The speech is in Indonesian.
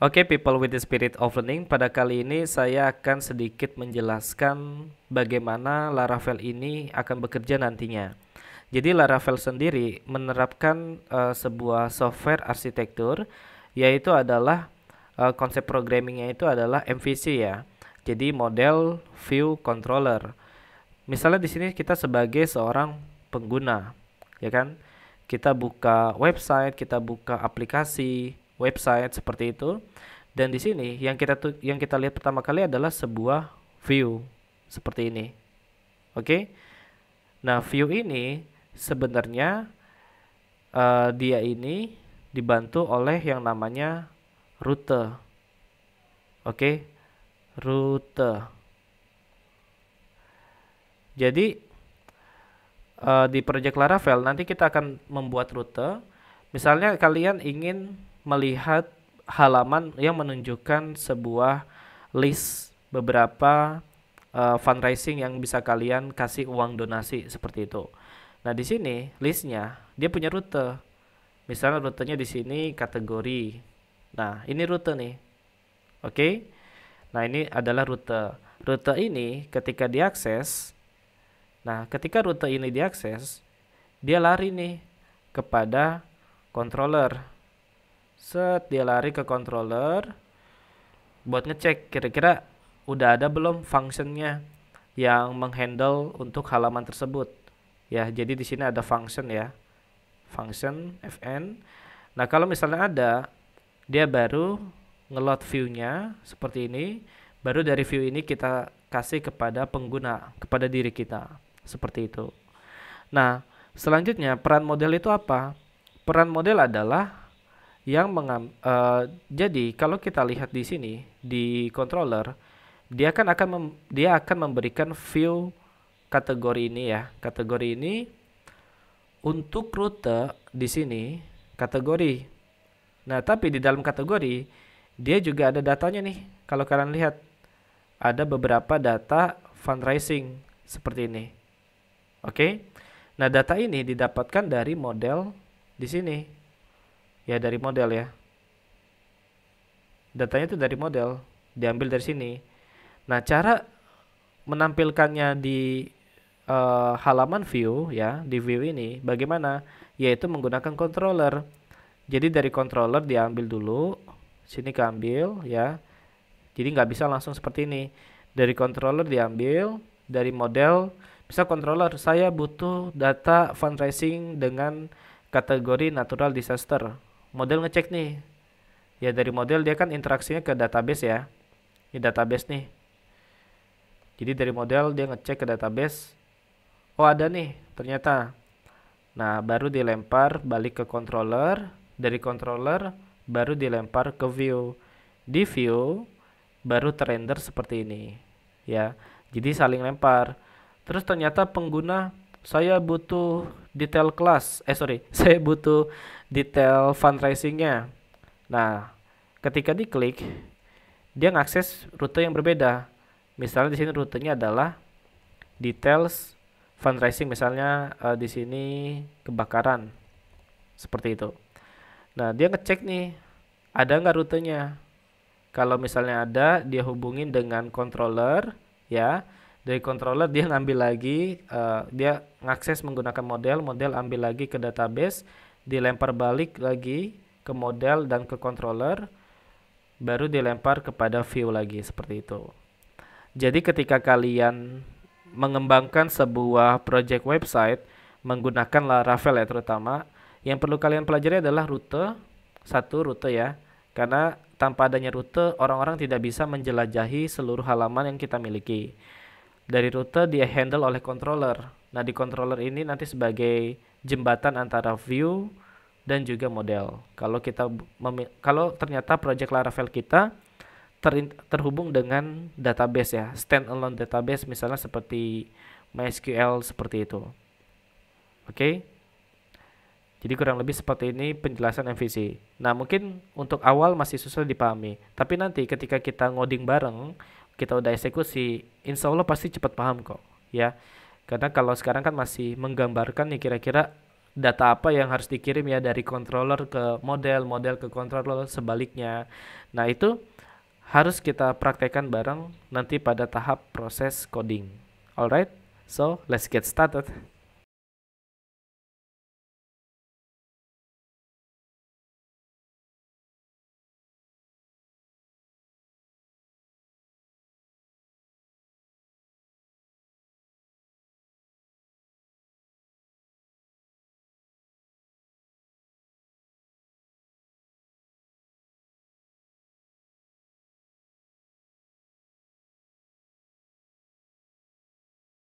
Oke, okay, people with the spirit of learning, pada kali ini saya akan sedikit menjelaskan bagaimana Laravel ini akan bekerja nantinya. Jadi Laravel sendiri menerapkan uh, sebuah software arsitektur yaitu adalah uh, konsep programmingnya itu adalah MVC ya. Jadi model view controller. Misalnya di sini kita sebagai seorang pengguna, ya kan? Kita buka website, kita buka aplikasi, website seperti itu. Dan di sini yang kita yang kita lihat pertama kali adalah sebuah view seperti ini. Oke. Okay? Nah, view ini sebenarnya uh, dia ini dibantu oleh yang namanya router. Oke. Okay? Router. Jadi uh, di project Laravel nanti kita akan membuat router. Misalnya kalian ingin melihat halaman yang menunjukkan sebuah list beberapa uh, fundraising yang bisa kalian kasih uang donasi seperti itu. Nah, di sini listnya dia punya rute. Misalnya rutenya di sini kategori. Nah, ini rute nih. Oke. Okay? Nah, ini adalah rute. Rute ini ketika diakses Nah, ketika rute ini diakses, dia lari nih kepada controller set dia lari ke controller buat ngecek kira-kira udah ada belum functionnya yang menghandle untuk halaman tersebut ya jadi di sini ada function ya function fn nah kalau misalnya ada dia baru ngelot viewnya seperti ini baru dari view ini kita kasih kepada pengguna kepada diri kita seperti itu nah selanjutnya peran model itu apa peran model adalah yang mengam uh, jadi kalau kita lihat di sini di controller dia kan akan akan dia akan memberikan view kategori ini ya kategori ini untuk rute di sini kategori nah tapi di dalam kategori dia juga ada datanya nih kalau kalian lihat ada beberapa data fundraising seperti ini oke okay? nah data ini didapatkan dari model di sini ya dari model ya datanya itu dari model diambil dari sini nah cara menampilkannya di uh, halaman view ya di view ini bagaimana yaitu menggunakan controller jadi dari controller diambil dulu sini keambil ya jadi nggak bisa langsung seperti ini dari controller diambil dari model bisa controller saya butuh data fundraising dengan kategori natural disaster model ngecek nih ya dari model dia kan interaksinya ke database ya ini database nih jadi dari model dia ngecek ke database oh ada nih ternyata nah baru dilempar balik ke controller dari controller baru dilempar ke view di view baru terrender seperti ini ya jadi saling lempar terus ternyata pengguna saya butuh detail kelas eh sorry saya butuh detail fundraisingnya nah ketika diklik dia mengakses rute yang berbeda misalnya di sini rutenya adalah details fundraising misalnya uh, di sini kebakaran seperti itu nah dia ngecek nih ada nggak rutenya kalau misalnya ada dia hubungin dengan controller ya dari controller dia ngambil lagi uh, dia ngakses menggunakan model model ambil lagi ke database dilempar balik lagi ke model dan ke controller baru dilempar kepada view lagi seperti itu jadi ketika kalian mengembangkan sebuah project website menggunakan Laravel ya terutama yang perlu kalian pelajari adalah rute satu rute ya karena tanpa adanya rute orang-orang tidak bisa menjelajahi seluruh halaman yang kita miliki dari rute dia handle oleh controller. Nah, di controller ini nanti sebagai jembatan antara view dan juga model. Kalau kita kalau ternyata project Laravel kita ter terhubung dengan database ya, stand alone database misalnya seperti MySQL seperti itu. Oke. Okay? Jadi kurang lebih seperti ini penjelasan MVC. Nah mungkin untuk awal masih susah dipahami, tapi nanti ketika kita ngoding bareng, kita udah eksekusi, insya Allah pasti cepat paham kok, ya. Karena kalau sekarang kan masih menggambarkan nih kira-kira data apa yang harus dikirim ya dari controller ke model, model ke controller sebaliknya. Nah, itu harus kita praktekkan bareng nanti pada tahap proses coding. Alright, so let's get started.